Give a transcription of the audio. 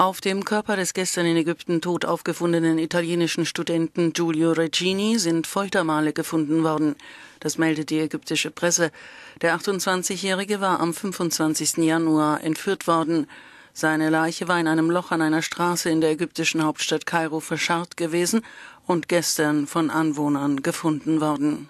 Auf dem Körper des gestern in Ägypten tot aufgefundenen italienischen Studenten Giulio Regini sind Foltermale gefunden worden. Das meldet die ägyptische Presse. Der 28-Jährige war am 25. Januar entführt worden. Seine Leiche war in einem Loch an einer Straße in der ägyptischen Hauptstadt Kairo verscharrt gewesen und gestern von Anwohnern gefunden worden.